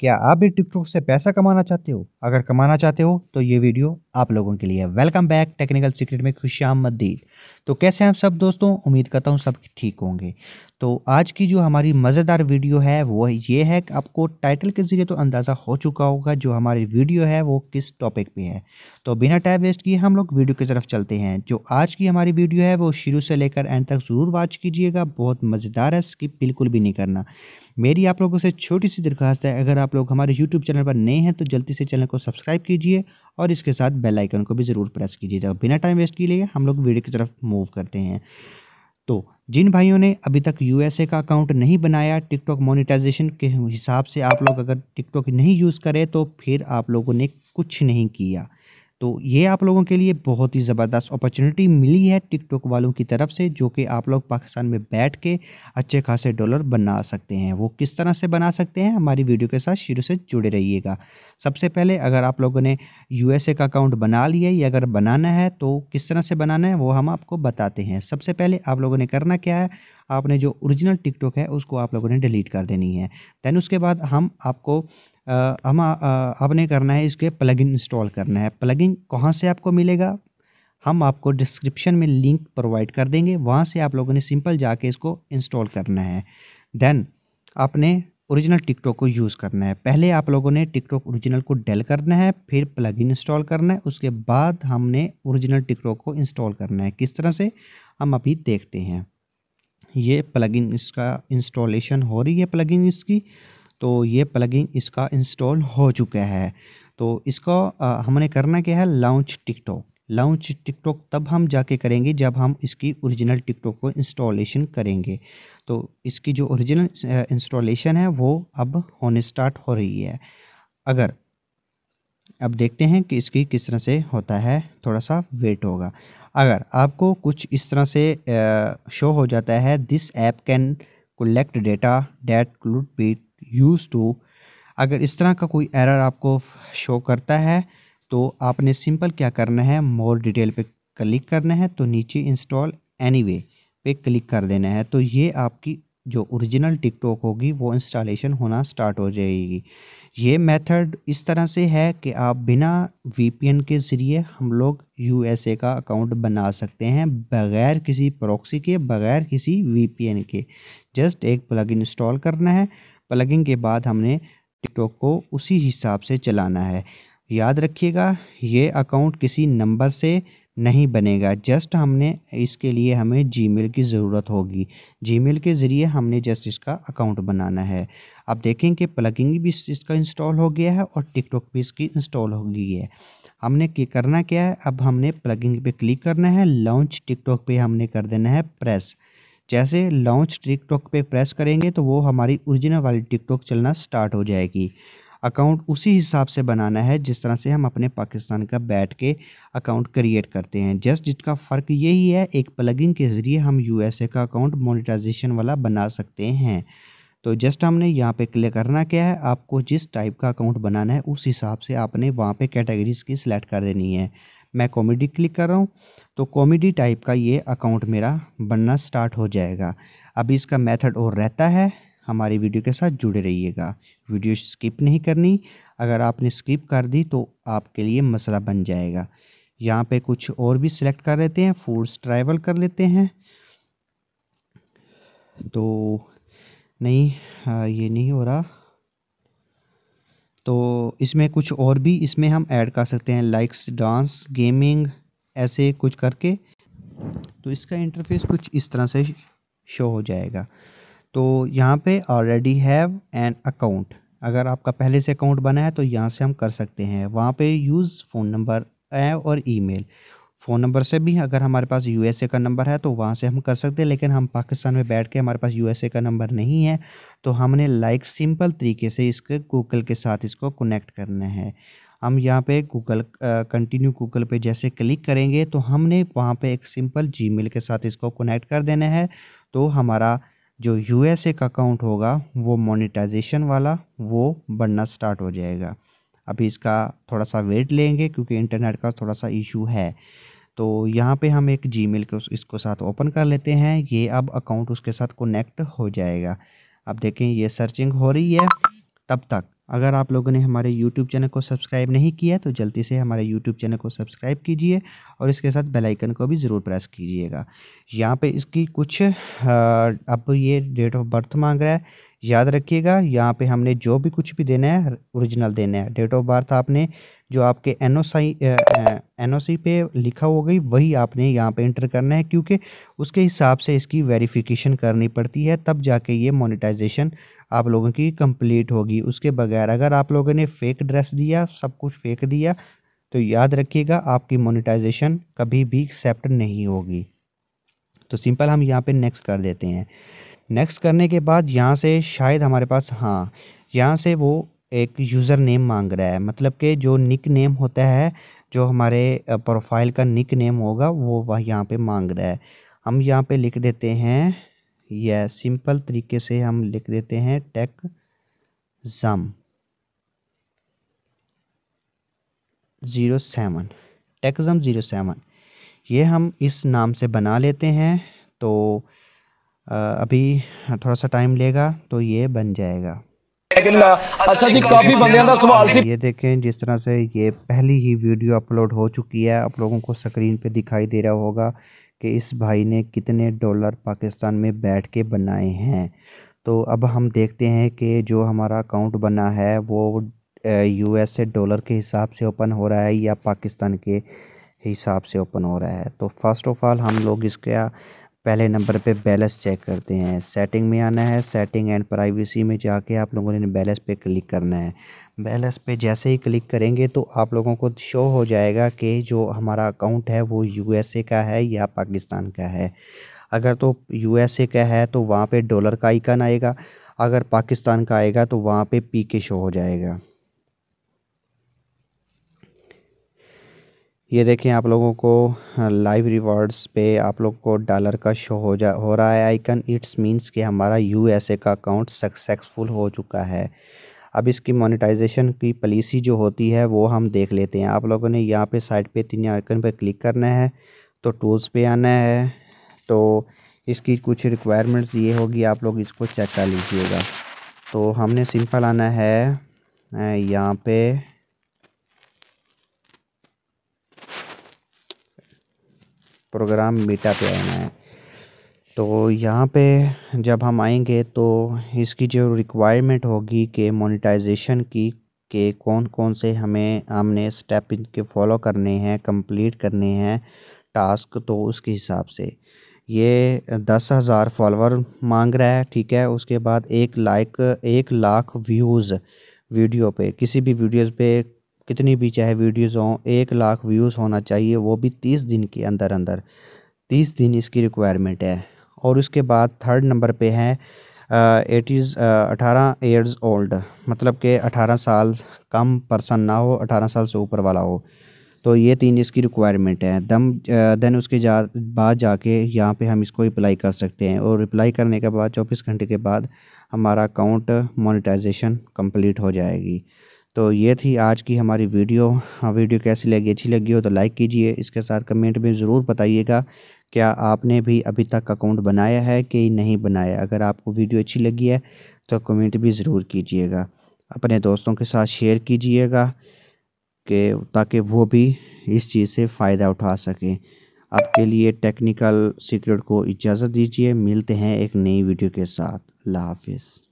क्या आप भी टिकटॉक से पैसा कमाना चाहते हो अगर कमाना चाहते हो तो ये वीडियो आप लोगों के लिए है वेलकम बैक टेक्निकल सीक्रेट में खुशियाम आमदीद तो कैसे हैं आप सब दोस्तों उम्मीद करता हूँ सब ठीक होंगे तो आज की जो हमारी मज़ेदार वीडियो है वो ये है कि आपको टाइटल के ज़रिए तो अंदाज़ा हो चुका होगा जो हमारी वीडियो है वो किस टॉपिक पे है तो बिना टाइम वेस्ट किए हम लोग वीडियो की तरफ चलते हैं जो आज की हमारी वीडियो है वो शुरू से लेकर एंड तक ज़रूर वॉच कीजिएगा बहुत मज़ेदार है स्किप बिल्कुल भी नहीं करना मेरी आप लोगों से छोटी सी दरख्वास्त है अगर आप लोग हमारे यूट्यूब चैनल पर नए हैं तो जल्दी से चैनल को सब्सक्राइब कीजिए और इसके साथ बेल आइकन को भी ज़रूर प्रेस कीजिएगा बिना टाइम वेस्ट लिए हम लोग वीडियो की तरफ मूव करते हैं तो जिन भाइयों ने अभी तक यू का अकाउंट नहीं बनाया टिकटॉक मोनिटाइजेशन के हिसाब से आप लोग अगर टिकटॉक नहीं यूज़ करें तो फिर आप लोगों ने कुछ नहीं किया तो ये आप लोगों के लिए बहुत ही ज़बरदस्त अपॉर्चुनिटी मिली है टिकटॉक वालों की तरफ से जो कि आप लोग पाकिस्तान में बैठ के अच्छे खासे डॉलर बना सकते हैं वो किस तरह से बना सकते हैं हमारी वीडियो के साथ शुरू से जुड़े रहिएगा सबसे पहले अगर आप लोगों ने यूएसए का अकाउंट बना लिया या अगर बनाना है तो किस तरह से बनाना है वो हम आपको बताते हैं सबसे पहले आप लोगों ने करना क्या है आपने जो ओरिजिनल टिकटॉक है उसको आप लोगों ने डिलीट कर देनी है दैन उसके बाद हम आपको हम आपने करना है इसके प्लगइन इंस्टॉल करना है प्लगइन कहाँ से आपको मिलेगा हम आपको डिस्क्रिप्शन में लिंक प्रोवाइड कर देंगे वहाँ से आप लोगों ने सिंपल जाके इसको इंस्टॉल करना है देन आपने ओरिजिनल टिकटॉक को यूज़ करना है पहले आप लोगों ने टिकटॉक ओरिजिनल को डेल करना है फिर प्लग इंस्टॉल करना है उसके बाद हमने ओरिजिनल टिकटॉक को इंस्टॉल करना है किस तरह से हम अभी देखते हैं ये प्लगइन इसका इंस्टॉलेशन हो रही है प्लगइन इसकी तो ये प्लगइन इसका इंस्टॉल हो चुका है तो इसको हमने करना क्या है लॉन्च टिकटॉक लॉन्च टिकटॉक तब हम जाके करेंगे जब हम इसकी ओरिजिनल टिकटॉक को इंस्टॉलेशन करेंगे तो इसकी जो ओरिजिनल इंस्टॉलेशन है वो अब होने स्टार्ट हो रही है अगर अब देखते हैं कि इसकी किस तरह से होता है थोड़ा सा वेट होगा अगर आपको कुछ इस तरह से शो हो जाता है this app can collect data that could be use to अगर इस तरह का कोई एरर आपको शो करता है तो आपने सिंपल क्या करना है मोर डिटेल पे क्लिक करना है तो नीचे इंस्टॉल एनीवे पे क्लिक कर देना है तो ये आपकी जो ओरिजिनल टिकटॉक होगी वो इंस्टॉलेशन होना स्टार्ट हो जाएगी ये मेथड इस तरह से है कि आप बिना वीपीएन के ज़रिए हम लोग यूएसए का अकाउंट बना सकते हैं बग़ैर किसी प्रॉक्सी के बग़ैर किसी वीपीएन के जस्ट एक प्लग इंस्टॉल करना है प्लगिंग के बाद हमने टिकटॉक को उसी हिसाब से चलाना है याद रखिएगा ये अकाउंट किसी नंबर से नहीं बनेगा जस्ट हमने इसके लिए हमें जीमेल की ज़रूरत होगी जीमेल के ज़रिए हमने जस्ट इसका अकाउंट बनाना है आप देखें कि प्लगिंग भी इसका इंस्टॉल हो गया है और टिकटॉक भी इसकी इंस्टॉल हो गई है हमने क्या करना क्या है अब हमने प्लगिंग पे क्लिक करना है लॉन्च टिकटॉक पे हमने कर देना है प्रेस जैसे लॉन्च टिकटॉक पे प्रेस करेंगे तो वो हमारी ओरिजिनल वाली टिकटॉक चलना स्टार्ट हो जाएगी अकाउंट उसी हिसाब से बनाना है जिस तरह से हम अपने पाकिस्तान का बैठ के अकाउंट क्रिएट करते हैं जस्ट जिसका फ़र्क यही है एक प्लगइन के ज़रिए हम यूएसए का अकाउंट मोनिटाइजेशन वाला बना सकते हैं तो जस्ट हमने यहाँ पे क्लिक करना क्या है आपको जिस टाइप का अकाउंट बनाना है उस हिसाब से आपने वहाँ पे कैटेगरीज की सिलेक्ट कर देनी है मैं कॉमेडी क्लिक कर रहा हूँ तो कॉमेडी टाइप का ये अकाउंट मेरा बनना स्टार्ट हो जाएगा अब इसका मेथड और रहता है हमारी वीडियो के साथ जुड़े रहिएगा वीडियो स्किप नहीं करनी अगर आपने स्किप कर दी तो आपके लिए मसला बन जाएगा यहाँ पे कुछ और भी सिलेक्ट कर लेते हैं फूड्स ट्रैवल कर लेते हैं तो नहीं आ, हाँ, ये नहीं हो रहा तो इसमें कुछ और भी इसमें हम ऐड कर सकते हैं लाइक्स डांस गेमिंग ऐसे कुछ करके तो इसका इंटरफेस कुछ इस तरह से शो हो जाएगा तो यहाँ पे ऑलरेडी हैव एन अकाउंट अगर आपका पहले से अकाउंट बना है तो यहाँ से हम कर सकते हैं वहाँ पे यूज़ फ़ोन नंबर है और ईमेल फ़ोन नंबर से भी अगर हमारे पास यूएसए का नंबर है तो वहाँ से हम कर सकते हैं लेकिन हम पाकिस्तान में बैठ के हमारे पास यूएसए का नंबर नहीं है तो हमने लाइक सिंपल तरीके से इसके गूगल के साथ इसको कनेक्ट करना है हम यहाँ पे गूगल कंटिन्यू गूगल पे जैसे क्लिक करेंगे तो हमने वहाँ पे एक सिंपल जी के साथ इसको कनेक्ट कर देना है तो हमारा जो यू का अकाउंट होगा वो मोनिटाइजेशन वाला वो बनना स्टार्ट हो जाएगा अभी इसका थोड़ा सा वेट लेंगे क्योंकि इंटरनेट का थोड़ा सा इशू है तो यहाँ पे हम एक जी मेल इसको साथ ओपन कर लेते हैं ये अब अकाउंट उसके साथ कनेक्ट हो जाएगा अब देखें ये सर्चिंग हो रही है तब तक अगर आप लोगों ने हमारे YouTube चैनल को सब्सक्राइब नहीं किया तो जल्दी से हमारे YouTube चैनल को सब्सक्राइब कीजिए और इसके साथ बेल आइकन को भी ज़रूर प्रेस कीजिएगा यहाँ पे इसकी कुछ अब ये डेट ऑफ बर्थ मांग रहा है याद रखिएगा यहाँ पे हमने जो भी कुछ भी देना है ओरिजिनल देना है डेट ऑफ बर्थ आपने जो आपके एन ओ एनओसी पे लिखा हो गई वही आपने यहाँ पे इंटर करना है क्योंकि उसके हिसाब से इसकी वेरिफिकेशन करनी पड़ती है तब जाके ये मोनेटाइजेशन आप लोगों की कंप्लीट होगी उसके बगैर अगर आप लोगों ने फेक ड्रेस दिया सब कुछ फेक दिया तो याद रखिएगा आपकी मोनेटाइजेशन कभी भी एक्सेप्ट नहीं होगी तो सिंपल हम यहाँ पे नेक्स्ट कर देते हैं नेक्स्ट करने के बाद यहाँ से शायद हमारे पास हाँ यहाँ से वो एक यूज़र नेम मांग रहा है मतलब कि जो निक नेम होता है जो हमारे प्रोफाइल का निक नेम होगा वो वह यहाँ पे मांग रहा है हम यहाँ पे लिख देते हैं यह सिंपल तरीके से हम लिख देते हैं टेक जम ज़ीरो सेवन जम ज़ीरो सेवन ये हम इस नाम से बना लेते हैं तो अभी थोड़ा सा टाइम लेगा तो ये बन जाएगा लेकिन अच्छा जी काफ़ी सवाल सी ये देखें जिस तरह से ये पहली ही वीडियो अपलोड हो चुकी है आप लोगों को स्क्रीन पे दिखाई दे रहा होगा कि इस भाई ने कितने डॉलर पाकिस्तान में बैठ के बनाए हैं तो अब हम देखते हैं कि जो हमारा अकाउंट बना है वो यू एस डॉलर के हिसाब से ओपन हो रहा है या पाकिस्तान के हिसाब से ओपन हो रहा है तो फर्स्ट ऑफ ऑल हम लोग इसका पहले नंबर पे बैलेंस चेक करते हैं सेटिंग में आना है सेटिंग एंड प्राइवेसी में जाके आप लोगों ने बैलेंस पे क्लिक करना है बैलेंस पे जैसे ही क्लिक करेंगे तो आप लोगों को शो हो जाएगा कि जो हमारा अकाउंट है वो यूएसए का है या पाकिस्तान का है अगर तो यूएसए का है तो वहाँ पर डॉलर का आइकन आएगा अगर पाकिस्तान का आएगा तो वहाँ पर पी के शो हो जाएगा ये देखें आप लोगों को लाइव रिवॉर्ड्स पे आप लोग को डॉलर का शो हो जा हो रहा है आइकन इट्स मींस कि हमारा यूएसए का अकाउंट सक्सेसफुल हो चुका है अब इसकी मोनेटाइजेशन की पॉलिसी जो होती है वो हम देख लेते हैं आप लोगों ने यहाँ पे साइड पे तीन आइकन पर क्लिक करना है तो टूल्स पे आना है तो इसकी कुछ रिक्वायरमेंट्स ये होगी आप लोग इसको चेक कर लीजिएगा तो हमने सिंपल आना है यहाँ पे प्रोग्राम मीटा पे आना है तो यहाँ पे जब हम आएंगे तो इसकी जो रिक्वायरमेंट होगी कि मोनेटाइजेशन की के कौन कौन से हमें हमने स्टेप इनके फॉलो करने हैं कंप्लीट करने हैं टास्क तो उसके हिसाब से ये दस हज़ार फॉलोअर मांग रहा है ठीक है उसके बाद एक लाइक एक लाख व्यूज़ वीडियो पे किसी भी वीडियोस पे कितनी भी चाहे वीडियोज़ हों एक लाख व्यूज़ होना चाहिए वो भी तीस दिन के अंदर अंदर तीस दिन इसकी रिक्वायरमेंट है और उसके बाद थर्ड नंबर पे है इज़ अठारह ईयर्स ओल्ड मतलब कि अठारह साल कम पर्सन ना हो अठारह साल से ऊपर वाला हो तो ये तीन इसकी रिक्वायरमेंट है दम देन उसके जा बाद जाके यहाँ पे हम इसको अप्लाई कर सकते हैं और अप्लाई करने के बाद चौबीस घंटे के बाद हमारा अकाउंट मोनिटाइजेशन कंप्लीट हो जाएगी तो ये थी आज की हमारी वीडियो हाँ, वीडियो कैसी लगी अच्छी लगी हो तो लाइक कीजिए इसके साथ कमेंट में ज़रूर बताइएगा क्या आपने भी अभी तक अकाउंट बनाया है कि नहीं बनाया अगर आपको वीडियो अच्छी लगी है तो कमेंट भी ज़रूर कीजिएगा अपने दोस्तों के साथ शेयर कीजिएगा कि ताकि वो भी इस चीज़ से फ़ायदा उठा सकें आपके लिए टेक्निकल सीक्रेट को इजाज़त दीजिए मिलते हैं एक नई वीडियो के साथ अल्लाह हाफिज़